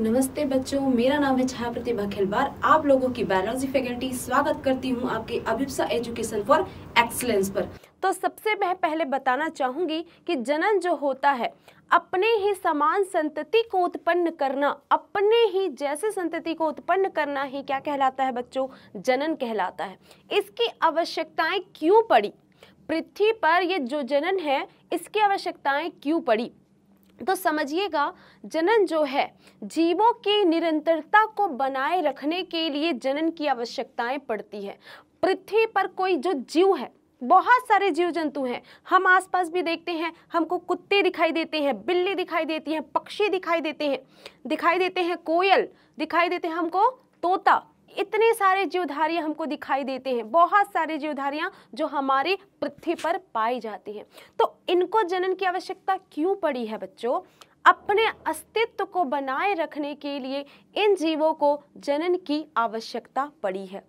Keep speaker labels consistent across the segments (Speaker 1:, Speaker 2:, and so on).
Speaker 1: नमस्ते बच्चों मेरा नाम है छाया प्रतिभा खिलवार आप लोगों की बायोलॉजी फैकल्टी स्वागत करती हूं आपके अभिप्सा एजुकेशन फॉर एक्सलेंस पर तो सबसे मैं पहले बताना चाहूंगी कि जनन जो होता है अपने ही समान संतति को उत्पन्न करना अपने ही जैसे संतति को उत्पन्न करना ही क्या कहलाता है बच्चों जनन कहलाता है इसकी आवश्यकताएं क्यों पड़ी पृथ्वी पर ये जो जनन है इसकी आवश्यकताएं क्यों पड़ी तो समझिएगा जनन जो है जीवों की निरंतरता को बनाए रखने के लिए जनन की आवश्यकताएं पड़ती है पृथ्वी पर कोई जो जीव है बहुत सारे जीव जंतु हैं हम आसपास भी देखते हैं हमको कुत्ते दिखाई देते हैं बिल्ली दिखाई देती है पक्षी दिखाई देते हैं दिखाई देते हैं कोयल दिखाई देते हैं हमको तोता इतने सारे जीवधारी हमको दिखाई देते हैं बहुत सारे जीवधारियाँ जो हमारी पृथ्वी पर पाई जाती हैं तो इनको जनन की आवश्यकता क्यों पड़ी है बच्चों अपने अस्तित्व को बनाए रखने के लिए इन जीवों को जनन की आवश्यकता पड़ी है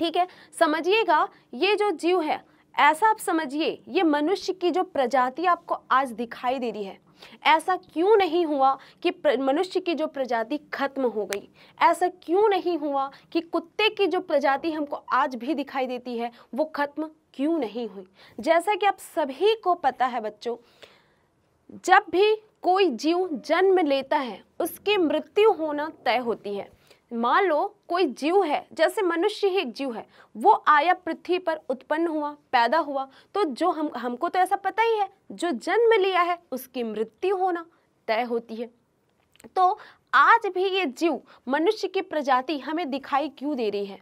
Speaker 1: ठीक है समझिएगा ये जो जीव है ऐसा आप समझिए ये मनुष्य की जो प्रजाति आपको आज दिखाई दे रही है ऐसा क्यों नहीं हुआ कि मनुष्य की जो प्रजाति खत्म हो गई ऐसा क्यों नहीं हुआ कि कुत्ते की जो प्रजाति हमको आज भी दिखाई देती है वो खत्म क्यों नहीं हुई जैसा कि आप सभी को पता है बच्चों जब भी कोई जीव जन्म लेता है उसकी मृत्यु होना तय होती है मान लो कोई जीव है जैसे मनुष्य ही एक जीव है वो आया पृथ्वी पर उत्पन्न हुआ पैदा हुआ तो जो हम हमको तो ऐसा पता ही है जो जन्म लिया है उसकी मृत्यु होना तय होती है तो आज भी ये जीव मनुष्य की प्रजाति हमें दिखाई क्यों दे रही है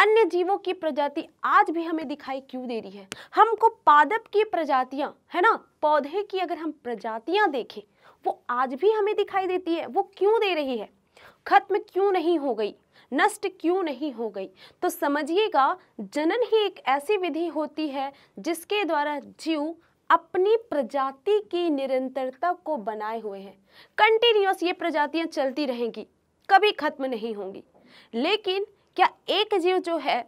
Speaker 1: अन्य जीवों की प्रजाति आज भी हमें दिखाई क्यों दे रही है हमको पादप की प्रजातियां है ना पौधे की अगर हम प्रजातियां देखें वो आज भी हमें दिखाई देती है वो क्यों दे रही है खत्म क्यों नहीं हो गई नष्ट क्यों नहीं हो गई तो समझिएगा जनन ही एक ऐसी विधि होती है जिसके द्वारा जीव अपनी प्रजाति की निरंतरता को बनाए हुए हैं कंटिन्यूस ये प्रजातियाँ चलती रहेंगी कभी खत्म नहीं होंगी लेकिन क्या एक जीव जो है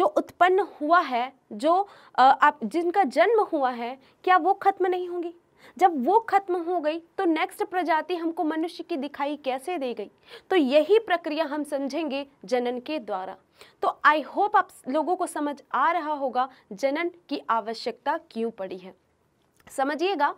Speaker 1: जो उत्पन्न हुआ है जो आप जिनका जन्म हुआ है क्या वो खत्म नहीं होंगी जब वो खत्म हो गई तो नेक्स्ट प्रजाति हमको मनुष्य की दिखाई कैसे दे गई तो यही प्रक्रिया हम समझेंगे जनन के द्वारा तो आई होप आप लोगों को समझ आ रहा होगा जनन की आवश्यकता क्यों पड़ी है समझिएगा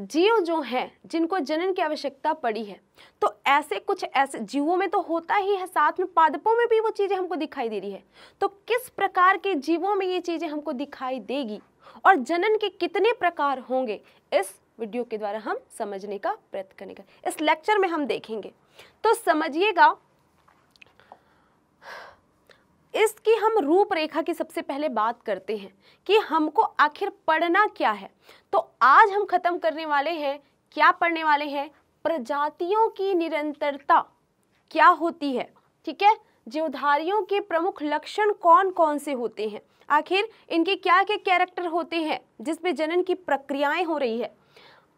Speaker 1: जीव जो हैं जिनको जनन की आवश्यकता पड़ी है तो ऐसे कुछ ऐसे जीवों में तो होता ही है साथ में पादपों में भी वो चीज़ें हमको दिखाई दे रही है तो किस प्रकार के जीवों में ये चीज़ें हमको दिखाई देगी और जनन के कितने प्रकार होंगे इस वीडियो के द्वारा हम समझने का प्रयत्न करेंगे इस लेक्चर में हम देखेंगे तो समझिएगा इसकी हम रूपरेखा की सबसे पहले बात करते हैं कि हमको आखिर पढ़ना क्या है तो आज हम खत्म करने वाले हैं क्या पढ़ने वाले हैं प्रजातियों की निरंतरता क्या होती है ठीक है जीवधारियों के प्रमुख लक्षण कौन कौन से होते हैं आखिर इनके क्या क्या कैरेक्टर होते हैं जिसमें जनन की प्रक्रियाएं हो रही है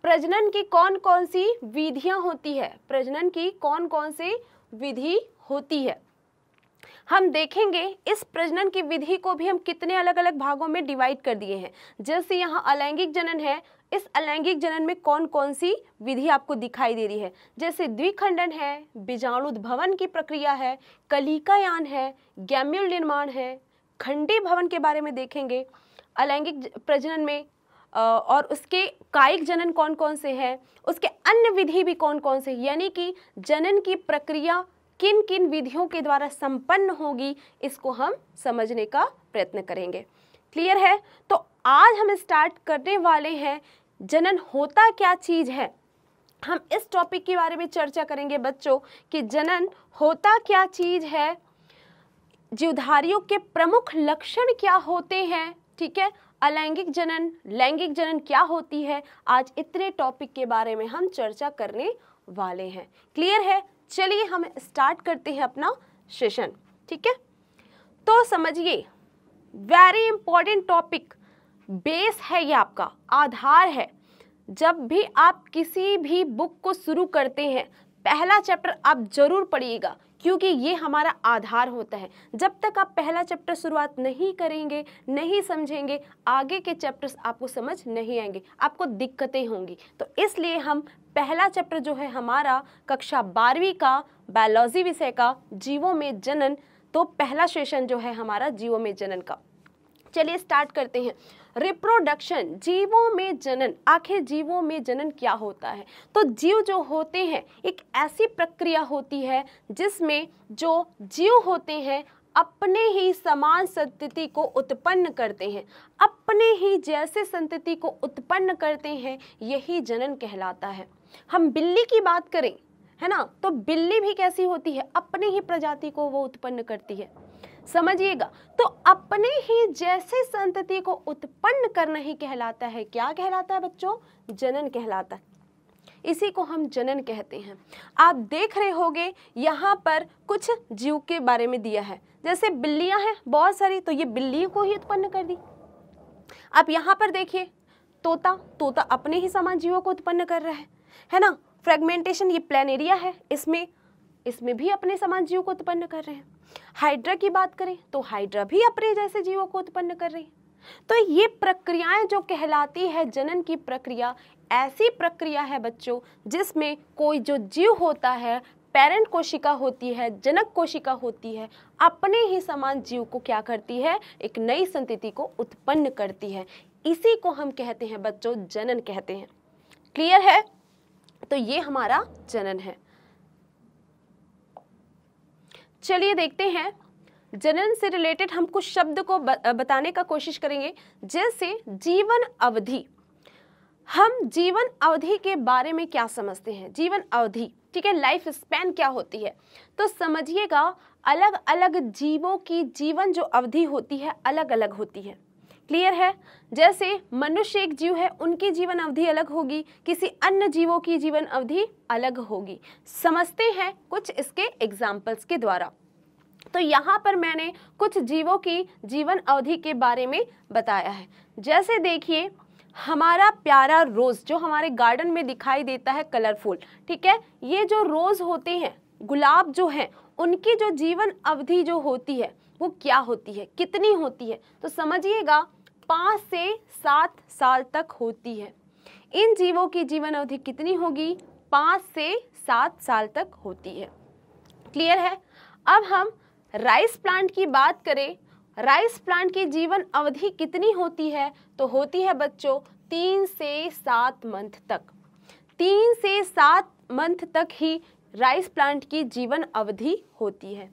Speaker 1: प्रजनन की कौन कौन सी विधियां होती है प्रजनन की कौन कौन सी विधि होती है हम देखेंगे इस प्रजनन की विधि को भी हम कितने अलग अलग भागों में डिवाइड कर दिए हैं जैसे यहाँ अलैंगिक जनन है इस अलैंगिक जनन में कौन कौन सी विधि आपको दिखाई दे रही है जैसे द्विखंडन है बीजाणु भवन की प्रक्रिया है कलिकायान है गैम्यूल निर्माण है खंडी भवन के बारे में देखेंगे अलैंगिक प्रजनन में और उसके कायिक जनन कौन कौन से हैं उसके अन्य विधि भी कौन कौन से यानी कि जनन की प्रक्रिया किन किन विधियों के द्वारा संपन्न होगी इसको हम समझने का प्रयत्न करेंगे क्लियर है तो आज हम स्टार्ट करने वाले हैं जनन होता क्या चीज़ है हम इस टॉपिक के बारे में चर्चा करेंगे बच्चों कि जनन होता क्या चीज़ है जीवधारियों के प्रमुख लक्षण क्या होते हैं ठीक है अलैंगिक जनन लैंगिक जनन क्या होती है आज इतने टॉपिक के बारे में हम चर्चा करने वाले हैं क्लियर है चलिए हम स्टार्ट करते हैं अपना सेशन ठीक है तो समझिए वेरी इंपॉर्टेंट टॉपिक बेस है ये आपका आधार है जब भी आप किसी भी बुक को शुरू करते हैं पहला चैप्टर आप जरूर पढ़िएगा क्योंकि ये हमारा आधार होता है जब तक आप पहला चैप्टर शुरुआत नहीं करेंगे नहीं समझेंगे आगे के चैप्टर्स आपको समझ नहीं आएंगे आपको दिक्कतें होंगी तो इसलिए हम पहला चैप्टर जो है हमारा कक्षा बारहवीं का बायोलॉजी विषय का जीवों में जनन तो पहला सेशन जो है हमारा जीवों में जनन का चलिए स्टार्ट करते हैं रिप्रोडक्शन जीवों में जनन आखिर जीवों में जनन क्या होता है तो जीव जो होते हैं एक ऐसी प्रक्रिया होती है जिसमें जो जीव होते हैं अपने ही समान संतति को उत्पन्न करते हैं अपने ही जैसे संतति को उत्पन्न करते हैं यही जनन कहलाता है हम बिल्ली की बात करें है ना तो बिल्ली भी कैसी होती है अपनी ही प्रजाति को वो उत्पन्न करती है समझिएगा तो अपने ही जैसे संतति को उत्पन्न करना ही कहलाता है क्या कहलाता है बच्चों जनन कहलाता है इसी को हम जनन कहते हैं आप देख रहे होंगे यहाँ पर कुछ जीव के बारे में दिया है जैसे बिल्लियाँ हैं बहुत सारी तो ये बिल्ली को ही उत्पन्न कर दी आप यहाँ पर देखिए तोता तोता अपने ही समान जीवों को उत्पन्न कर रहा है है ना फ्रेगमेंटेशन ये प्लान एरिया है इसमें इसमें भी अपने समान जीव को उत्पन्न कर रहे हैं हाइड्रा की बात करें तो हाइड्रा भी अपने जैसे जीवों को उत्पन्न कर रही तो ये प्रक्रियाएं जो कहलाती है जनन की प्रक्रिया ऐसी प्रक्रिया है बच्चों जिसमें कोई जो जीव होता है पेरेंट कोशिका होती है जनक कोशिका होती है अपने ही समान जीव को क्या करती है एक नई संतिति को उत्पन्न करती है इसी को हम कहते हैं बच्चों जनन कहते हैं क्लियर है तो ये हमारा जनन है चलिए देखते हैं जनन से रिलेटेड हम कुछ शब्द को बताने का कोशिश करेंगे जैसे जीवन अवधि हम जीवन अवधि के बारे में क्या समझते हैं जीवन अवधि ठीक है लाइफ स्पैन क्या होती है तो समझिएगा अलग अलग जीवों की जीवन जो अवधि होती है अलग अलग होती है क्लियर है जैसे मनुष्य एक जीव है उनकी जीवन अवधि अलग होगी किसी अन्य जीवों की जीवन अवधि अलग होगी समझते हैं कुछ इसके एग्जाम्पल्स के द्वारा तो यहाँ पर मैंने कुछ जीवों की जीवन अवधि के बारे में बताया है जैसे देखिए हमारा प्यारा रोज़ जो हमारे गार्डन में दिखाई देता है कलरफुल ठीक है ये जो रोज़ होते हैं गुलाब जो हैं उनकी जो जीवन अवधि जो होती है वो क्या होती है कितनी होती है तो समझिएगा पाँच से सात साल तक होती है इन जीवों की जीवन अवधि कितनी होगी पाँच से सात साल तक होती है क्लियर है अब हम राइस प्लांट की बात करें राइस प्लांट की जीवन अवधि कितनी होती है तो होती है बच्चों तीन से सात मंथ तक तीन से सात मंथ तक ही राइस प्लांट की जीवन अवधि होती है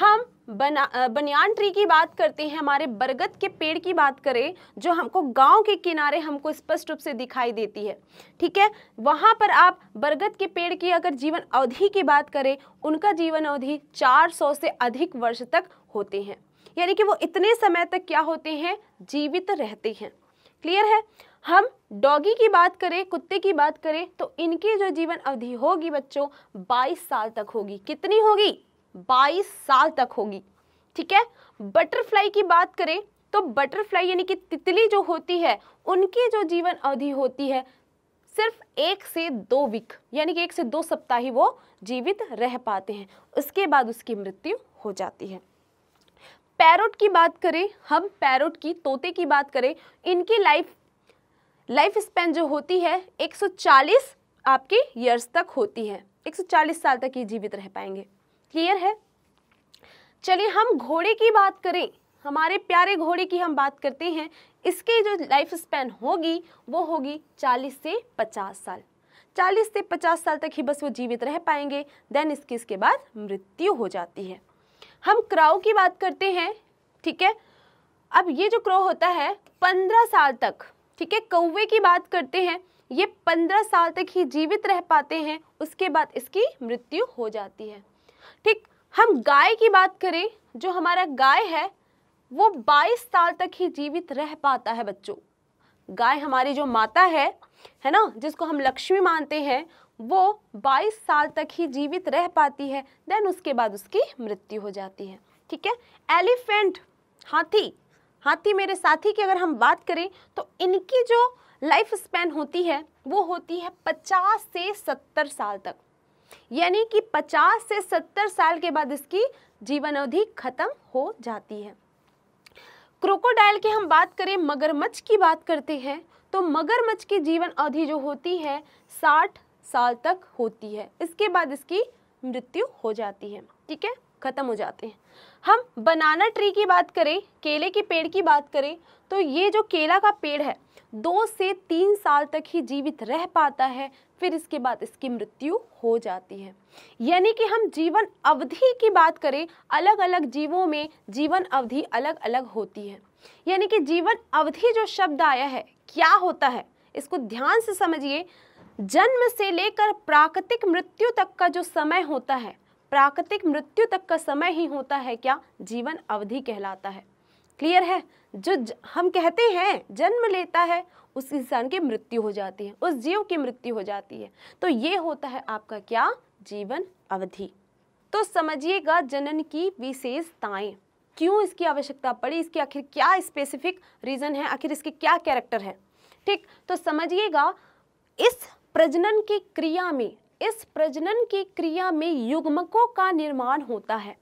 Speaker 1: हम बना बनियान ट्री की बात करते हैं हमारे बरगद के पेड़ की बात करें जो हमको गांव के किनारे हमको स्पष्ट रूप से दिखाई देती है ठीक है वहाँ पर आप बरगद के पेड़ की अगर जीवन अवधि की बात करें उनका जीवन अवधि 400 से अधिक वर्ष तक होते हैं यानी कि वो इतने समय तक क्या होते हैं जीवित रहते हैं क्लियर है हम डॉगी की बात करें कुत्ते की बात करें तो इनकी जो जीवन अवधि होगी बच्चों 22 साल तक होगी कितनी होगी बाईस साल तक होगी ठीक है बटरफ्लाई की बात करें तो बटरफ्लाई यानी कि तितली जो होती है उनकी जो जीवन अवधि होती है सिर्फ एक से दो वीक यानी कि एक से दो सप्ताह ही वो जीवित रह पाते हैं उसके बाद उसकी मृत्यु हो जाती है पैरोट की बात करें हम पैरोट की तोते की बात करें इनकी लाइफ लाइफ स्पेन जो होती है 140 आपके ईयर्स तक होती है 140 साल तक ये जीवित रह पाएंगे क्लियर है चलिए हम घोड़े की बात करें हमारे प्यारे घोड़े की हम बात करते हैं इसकी जो लाइफ स्पैन होगी वो होगी 40 से 50 साल 40 से 50 साल तक ही बस वो जीवित रह पाएंगे देन इसकी इसके बाद मृत्यु हो जाती है हम क्राउ की बात करते हैं ठीक है अब ये जो क्रो होता है पंद्रह साल तक ठीक है कौवे की बात करते हैं ये पंद्रह साल तक ही जीवित रह पाते हैं उसके बाद इसकी मृत्यु हो जाती है ठीक हम गाय की बात करें जो हमारा गाय है वो 22 साल तक ही जीवित रह पाता है बच्चों गाय हमारी जो माता है है ना जिसको हम लक्ष्मी मानते हैं वो 22 साल तक ही जीवित रह पाती है देन उसके बाद उसकी मृत्यु हो जाती है ठीक है एलिफेंट हाथी हाथी मेरे साथी की अगर हम बात करें तो इनकी जो लाइफ स्पैन होती है वो होती है 50 से 70 साल तक यानी कि 50 से 70 साल के बाद इसकी जीवन अवधि खत्म हो जाती है क्रोकोडाइल की हम बात करें मगरमच्छ की बात करते हैं तो मगरमच्छ की जीवन अवधि जो होती है 60 साल तक होती है इसके बाद इसकी मृत्यु हो जाती है ठीक है ख़त्म हो जाते हैं हम बनाना ट्री की बात करें केले के पेड़ की बात करें तो ये जो केला का पेड़ है दो से तीन साल तक ही जीवित रह पाता है फिर इसके बाद इसकी मृत्यु हो जाती है यानी कि हम जीवन अवधि की बात करें अलग अलग जीवों में जीवन अवधि अलग अलग होती है यानी कि जीवन अवधि जो शब्द आया है क्या होता है इसको ध्यान से समझिए जन्म से लेकर प्राकृतिक मृत्यु तक का जो समय होता है प्राकृतिक मृत्यु तक का समय ही होता है क्या जीवन अवधि कहलाता है क्लियर है जो हम कहते हैं जन्म लेता है उस इंसान की मृत्यु हो जाती है उस जीव की मृत्यु हो जाती है तो ये होता है आपका क्या जीवन अवधि तो समझिएगा जनन की विशेषताएं क्यों इसकी आवश्यकता पड़ी इसकी आखिर क्या स्पेसिफिक रीज़न है आखिर इसके क्या कैरेक्टर है ठीक तो समझिएगा इस प्रजनन की क्रिया में इस प्रजनन की क्रिया में युग्मकों का निर्माण होता है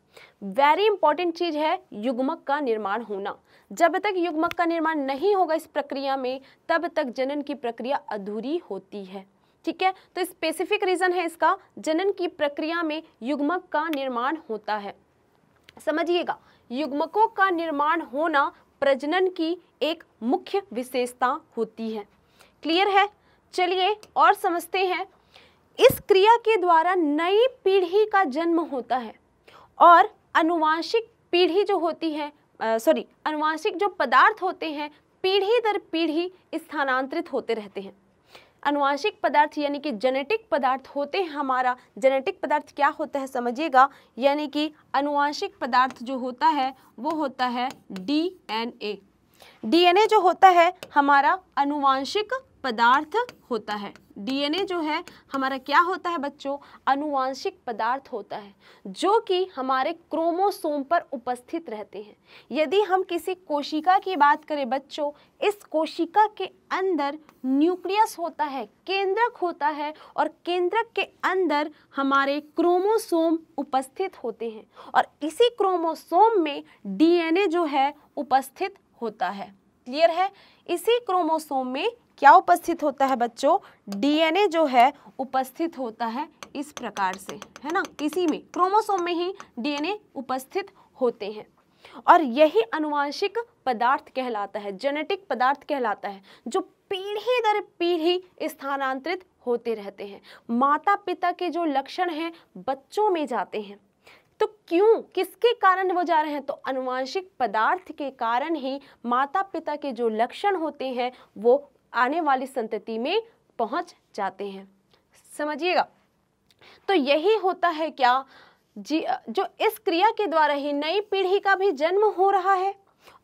Speaker 1: वेरी इंपॉर्टेंट चीज है युग्मक का निर्माण होना जब तक युग्मक का निर्माण नहीं होगा इस प्रक्रिया में तब तक जनन की प्रक्रिया अधूरी होती है ठीक है तो स्पेसिफिक रीजन है इसका जनन की प्रक्रिया में युग्मक का निर्माण होता है समझिएगा युग्मकों का निर्माण होना प्रजनन की एक मुख्य विशेषता होती है क्लियर है चलिए और समझते हैं इस क्रिया के द्वारा नई पीढ़ी का जन्म होता है और अनुवांशिक पीढ़ी जो होती है सॉरी अनुवांशिक जो पदार्थ होते हैं पीढ़ी दर पीढ़ी स्थानांतरित होते रहते हैं अनुवांशिक पदार्थ यानी कि जेनेटिक पदार्थ होते हैं हमारा जेनेटिक पदार्थ क्या होता है समझिएगा यानी कि अनुवांशिक पदार्थ जो होता है वो होता है डीएनए डीएनए जो होता है हमारा अनुवांशिक पदार्थ होता है डीएनए जो है हमारा क्या होता है बच्चों अनुवांशिक पदार्थ होता है जो कि हमारे क्रोमोसोम पर उपस्थित रहते हैं यदि हम किसी कोशिका की बात करें बच्चों इस कोशिका के अंदर न्यूक्लियस होता है केंद्रक होता है और केंद्रक के अंदर हमारे क्रोमोसोम उपस्थित होते हैं और इसी क्रोमोसोम में डीएनए जो है उपस्थित होता है क्लियर है इसी क्रोमोसोम में क्या उपस्थित होता है बच्चों डीएनए जो है उपस्थित होता है इस प्रकार से है ना इसी में क्रोमोसोम में ही डीएनए उपस्थित होते हैं और यही अनुवांशिक पदार्थ कहलाता है जेनेटिक पदार्थ कहलाता है जो पीढ़ी दर पीढ़ी स्थानांतरित होते रहते हैं माता पिता के जो लक्षण हैं बच्चों में जाते हैं तो क्यों किसके कारण वो जा रहे हैं तो अनुवांशिक पदार्थ के कारण ही माता पिता के जो लक्षण होते हैं वो आने वाली संतति में पहुंच जाते हैं समझिएगा तो यही होता है क्या जी जो इस क्रिया के द्वारा ही नई पीढ़ी का भी जन्म हो रहा है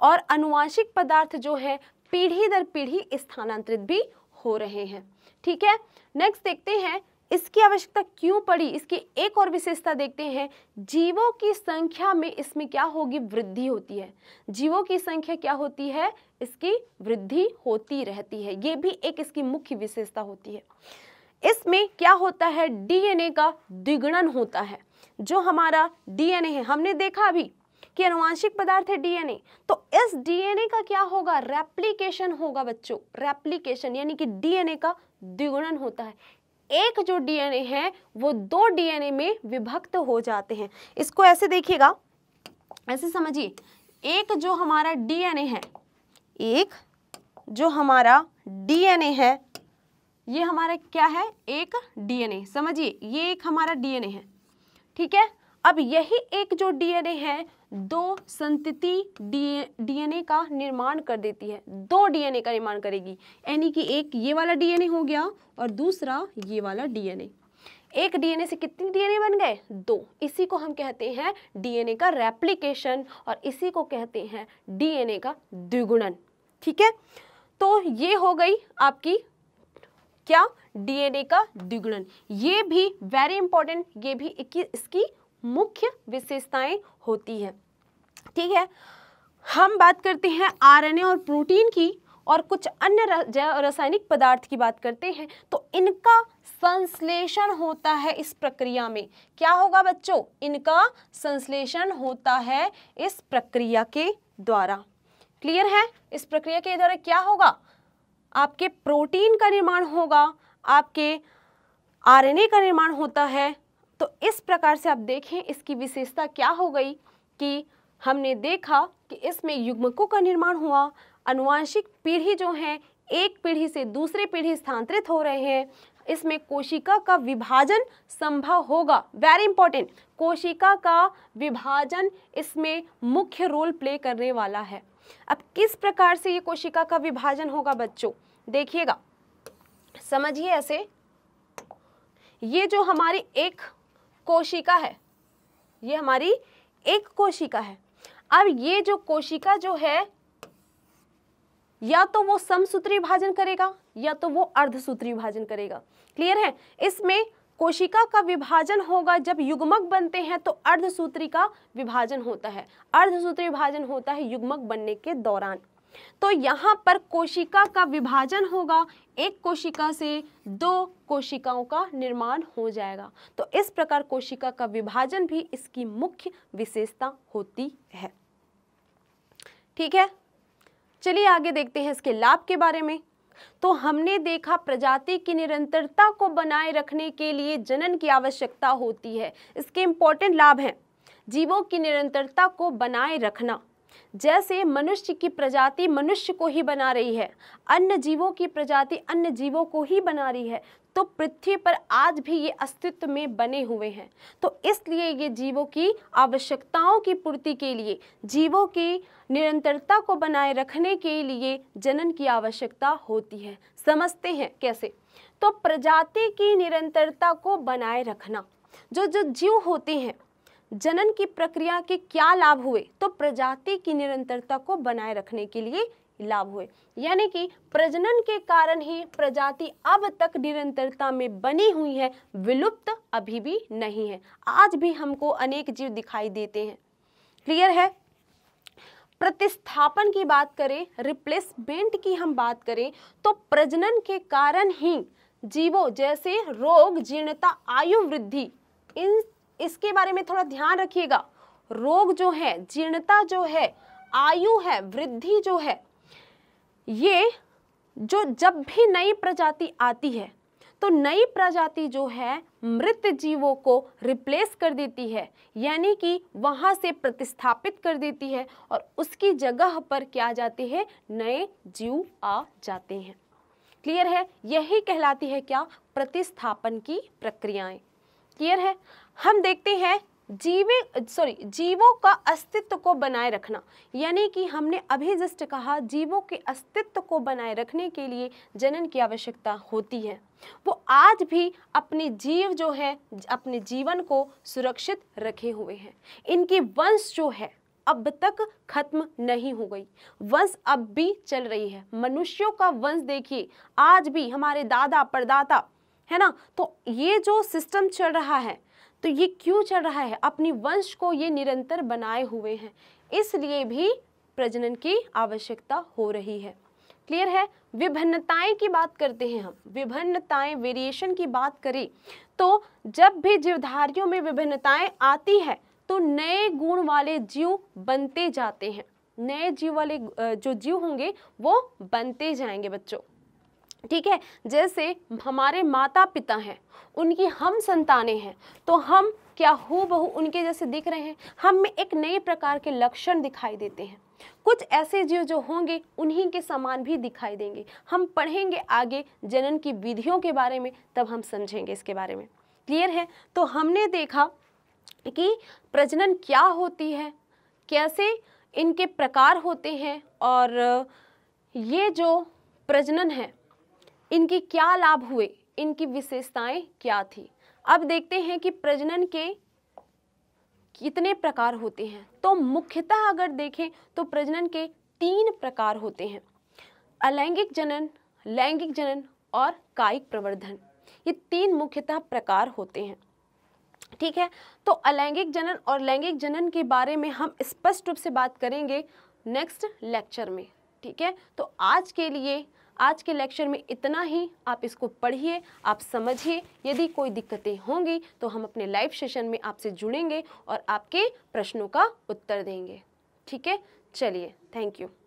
Speaker 1: और अनुवांशिक पदार्थ जो है पीढ़ी दर पीढ़ी स्थानांतरित भी हो रहे हैं ठीक है नेक्स्ट देखते हैं इसकी आवश्यकता क्यों पड़ी इसकी एक और विशेषता देखते हैं जीवों की संख्या में इसमें क्या होगी वृद्धि होती है जीवों की संख्या क्या होती है इसकी वृद्धि होती रहती है ये भी एक इसकी मुख्य विशेषता होती है इसमें क्या होता है डीएनए का द्विगुणन होता है जो हमारा डीएनए है हमने देखा अभी कि अनुवांशिक पदार्थ है डीएनए तो इस डीएनए का क्या होगा रेप्लीकेशन होगा बच्चों रेप्लीकेशन यानी कि डीएनए का द्विगुणन होता है एक जो डीएनए है वो दो डीएनए में विभक्त हो जाते हैं इसको ऐसे देखिएगा ऐसे समझिए एक जो हमारा डीएनए है एक जो हमारा डीएनए है ये हमारा क्या है एक डीएनए समझिए ये एक हमारा डीएनए है ठीक है अब यही एक जो डीएनए है दो संतति डीएनए का निर्माण कर देती है दो डीएनए का निर्माण करेगी यानी कि एक ये वाला डीएनए हो गया और दूसरा ये वाला डीएनए एक डीएनए से कितने डीएनए बन गए दो इसी को हम कहते हैं डीएनए का रेप्लिकेशन और इसी को कहते हैं डीएनए का द्विगुणन ठीक है तो ये हो गई आपकी क्या डीएनए का द्विगुणन ये भी वेरी इंपॉर्टेंट ये भी इसकी मुख्य विशेषताएं होती है ठीक है हम बात करते हैं आरएनए और प्रोटीन की और कुछ अन्य रासायनिक पदार्थ की बात करते हैं तो इनका संश्लेषण होता है इस प्रक्रिया में क्या होगा बच्चों इनका संश्लेषण होता है इस प्रक्रिया के द्वारा क्लियर है इस प्रक्रिया के द्वारा क्या होगा आपके प्रोटीन का निर्माण होगा आपके आरएनए का निर्माण होता है तो इस प्रकार से आप देखें इसकी विशेषता क्या हो गई कि हमने देखा कि इसमें युग्मकों का निर्माण हुआ अनुवांशिक पीढ़ी जो हैं एक पीढ़ी से दूसरे पीढ़ी स्थानांतरित हो रहे हैं इसमें कोशिका का विभाजन संभव होगा वेरी इंपॉर्टेंट कोशिका का विभाजन इसमें मुख्य रोल प्ले करने वाला है अब किस प्रकार से ये कोशिका का विभाजन होगा बच्चों देखिएगा समझिए ऐसे ये जो हमारी एक कोशिका है ये हमारी एक कोशिका है अब ये जो कोशिका जो है या तो वो समसूत्री विभाजन करेगा या तो वो अर्धसूत्री विभाजन करेगा क्लियर है इसमें कोशिका का विभाजन होगा जब युग्मक बनते हैं तो अर्धसूत्री का विभाजन होता है अर्धसूत्री विभाजन होता है युग्मक बनने के दौरान तो यहाँ पर कोशिका का विभाजन होगा एक कोशिका से दो कोशिकाओं का निर्माण हो जाएगा तो इस प्रकार कोशिका का विभाजन भी इसकी मुख्य विशेषता होती है ठीक है चलिए आगे देखते हैं इसके लाभ के बारे में तो हमने देखा प्रजाति की निरंतरता को बनाए रखने के लिए जनन की आवश्यकता होती है इसके इंपॉर्टेंट लाभ हैं जीवों की निरंतरता को बनाए रखना जैसे मनुष्य की प्रजाति मनुष्य को ही बना रही है अन्य जीवों की प्रजाति अन्य जीवों को ही बना रही है तो पृथ्वी पर आज भी ये अस्तित्व में बने हुए हैं तो इसलिए ये जीवों की आवश्यकताओं की पूर्ति के लिए जीवों की निरंतरता को बनाए रखने के लिए जनन की आवश्यकता होती है समझते हैं कैसे तो प्रजाति की निरंतरता को बनाए रखना जो जो जीव होते हैं जनन की प्रक्रिया के क्या लाभ हुए तो प्रजाति की निरंतरता को बनाए रखने के लिए लाभ हुए यानी कि प्रजनन के कारण ही प्रजाति अब तक निरंतरता में बनी हुई है विलुप्त अभी भी नहीं है आज भी हमको अनेक जीव दिखाई देते हैं क्लियर है प्रतिस्थापन की बात करें रिप्लेसमेंट की हम बात करें तो प्रजनन के कारण ही जीवों जैसे रोग जीर्णता आयु वृद्धि इन इसके बारे में थोड़ा ध्यान रखिएगा रोग जो है जीर्णता जो है आयु है वृद्धि जो है ये जो जब भी नई प्रजाति आती है तो नई प्रजाति जो है मृत जीवों को रिप्लेस कर देती है यानी कि वहाँ से प्रतिस्थापित कर देती है और उसकी जगह पर क्या आ जाते हैं नए जीव आ जाते हैं क्लियर है यही कहलाती है क्या प्रतिस्थापन की प्रक्रियाएं क्लियर है हम देखते हैं जीवे सॉरी जीवों का अस्तित्व को बनाए रखना यानी कि हमने अभी जस्ट कहा जीवों के अस्तित्व को बनाए रखने के लिए जनन की आवश्यकता होती है वो आज भी अपने जीव जो है अपने जीवन को सुरक्षित रखे हुए हैं इनकी वंश जो है अब तक खत्म नहीं हो गई वंश अब भी चल रही है मनुष्यों का वंश देखिए आज भी हमारे दादा परदादा है ना तो ये जो सिस्टम चल रहा है तो ये क्यों चल रहा है अपनी वंश को ये निरंतर बनाए हुए हैं इसलिए भी प्रजनन की आवश्यकता हो रही है क्लियर है विभिन्नताएं की बात करते हैं हम विभिन्नताएं वेरिएशन की बात करें तो जब भी जीवधारियों में विभिन्नताएं आती है तो नए गुण वाले जीव बनते जाते हैं नए जीव वाले जो जीव होंगे वो बनते जाएंगे बच्चों ठीक है जैसे हमारे माता पिता हैं उनकी हम संतानें हैं तो हम क्या हो बहु उनके जैसे दिख रहे हैं हम में एक नए प्रकार के लक्षण दिखाई देते हैं कुछ ऐसे जीव जो होंगे उन्हीं के समान भी दिखाई देंगे हम पढ़ेंगे आगे जनन की विधियों के बारे में तब हम समझेंगे इसके बारे में क्लियर है तो हमने देखा कि प्रजनन क्या होती है कैसे इनके प्रकार होते हैं और ये जो प्रजनन है इनके क्या लाभ हुए इनकी विशेषताएं क्या थी अब देखते हैं कि प्रजनन के कितने प्रकार होते हैं तो मुख्यतः अगर देखें तो प्रजनन के तीन प्रकार होते हैं अलैंगिक जनन लैंगिक जनन और कायिक प्रवर्धन ये तीन मुख्यतः प्रकार होते हैं ठीक है तो अलैंगिक जनन और लैंगिक जनन के बारे में हम स्पष्ट रूप से बात करेंगे नेक्स्ट लेक्चर में ठीक है तो आज के लिए आज के लेक्चर में इतना ही आप इसको पढ़िए आप समझिए यदि कोई दिक्कतें होंगी तो हम अपने लाइव सेशन में आपसे जुड़ेंगे और आपके प्रश्नों का उत्तर देंगे ठीक है चलिए थैंक यू